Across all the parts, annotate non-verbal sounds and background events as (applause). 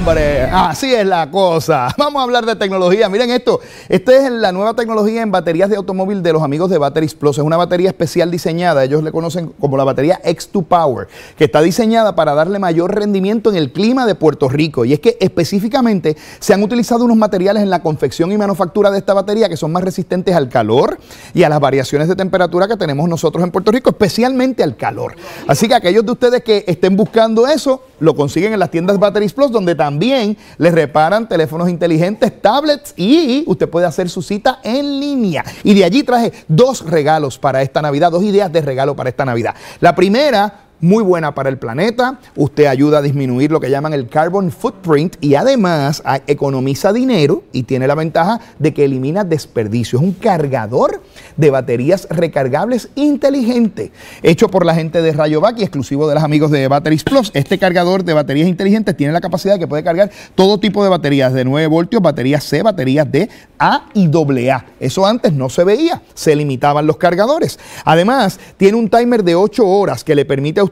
hombre, así es la cosa. (laughs) Vamos a hablar de tecnología. Miren esto. Esta es la nueva tecnología en baterías de automóvil de los amigos de Batteries Plus. Es una batería especial diseñada. Ellos le conocen como la batería X2 Power, que está diseñada para darle mayor rendimiento en el clima de Puerto Rico. Y es que específicamente se han utilizado unos materiales en la confección y manufactura de esta batería que son más resistentes al calor y a las variaciones de temperatura que tenemos nosotros en Puerto Rico, especialmente al calor. Así que aquellos de ustedes que estén buscando eso, lo consiguen en las tiendas Batteries Plus, donde también les reparan teléfonos inteligentes, tablets y usted puede hacer su cita en línea. Y de allí traje dos regalos para esta Navidad, dos ideas de regalo para esta Navidad. La primera muy buena para el planeta, usted ayuda a disminuir lo que llaman el carbon footprint y además economiza dinero y tiene la ventaja de que elimina desperdicio. Es un cargador de baterías recargables inteligente, hecho por la gente de Rayovac y exclusivo de los amigos de Batteries Plus. Este cargador de baterías inteligentes tiene la capacidad de que puede cargar todo tipo de baterías de 9 voltios, baterías C, baterías D, A y AA. Eso antes no se veía, se limitaban los cargadores. Además, tiene un timer de 8 horas que le permite a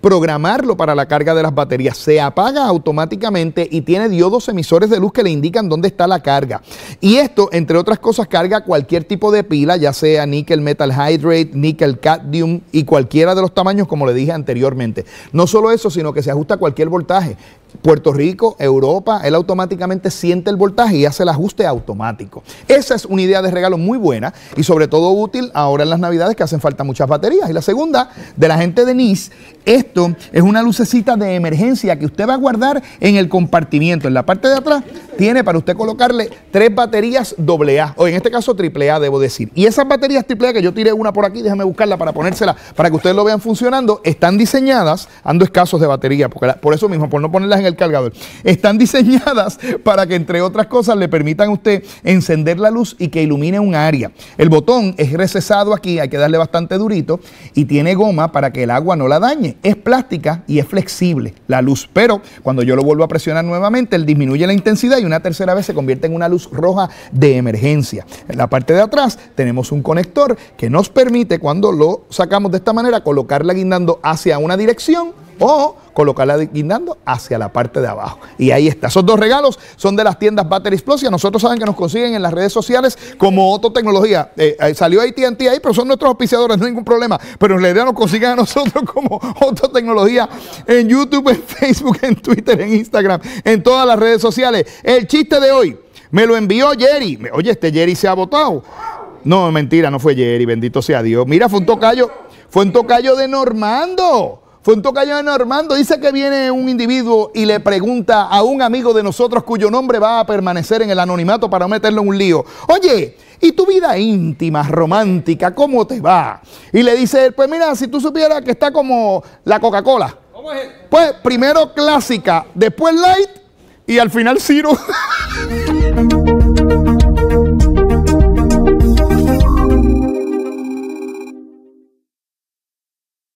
programarlo para la carga de las baterías. Se apaga automáticamente y tiene diodos emisores de luz que le indican dónde está la carga. Y esto, entre otras cosas, carga cualquier tipo de pila, ya sea níquel metal hydrate, níquel cadmium y cualquiera de los tamaños, como le dije anteriormente. No solo eso, sino que se ajusta a cualquier voltaje. Puerto Rico, Europa, él automáticamente siente el voltaje y hace el ajuste automático. Esa es una idea de regalo muy buena y sobre todo útil ahora en las navidades que hacen falta muchas baterías. Y la segunda, de la gente de NIS, esto es una lucecita de emergencia que usted va a guardar en el compartimiento. En la parte de atrás tiene para usted colocarle tres baterías AA, o en este caso AAA, debo decir. Y esas baterías AAA, que yo tiré una por aquí, déjame buscarla para ponérsela, para que ustedes lo vean funcionando, están diseñadas, ando escasos de batería, porque por eso mismo, por no ponerlas el cargador. Están diseñadas para que, entre otras cosas, le permitan a usted encender la luz y que ilumine un área. El botón es recesado aquí, hay que darle bastante durito y tiene goma para que el agua no la dañe. Es plástica y es flexible la luz, pero cuando yo lo vuelvo a presionar nuevamente, él disminuye la intensidad y una tercera vez se convierte en una luz roja de emergencia. En la parte de atrás tenemos un conector que nos permite, cuando lo sacamos de esta manera, colocarla guindando hacia una dirección o colocarla guindando hacia la parte de abajo. Y ahí está. Esos dos regalos son de las tiendas Battery Explosion. nosotros saben que nos consiguen en las redes sociales como Otto Tecnología. Eh, salió AT&T ahí, pero son nuestros auspiciadores, no hay ningún problema. Pero en realidad nos consiguen a nosotros (laughs) como Otto Tecnología en YouTube, en Facebook, en Twitter, en Instagram, en todas las redes sociales. El chiste de hoy me lo envió Jerry. Oye, este Jerry se ha votado. No, mentira, no fue Jerry, bendito sea Dios. Mira, fue un tocayo, fue un tocayo de Normando. Fue un tocayo Dice que viene un individuo y le pregunta a un amigo de nosotros cuyo nombre va a permanecer en el anonimato para meterle un lío. Oye, ¿y tu vida íntima, romántica, cómo te va? Y le dice pues mira, si tú supieras que está como la Coca-Cola. Pues primero clásica, después light y al final Ciro. (laughs)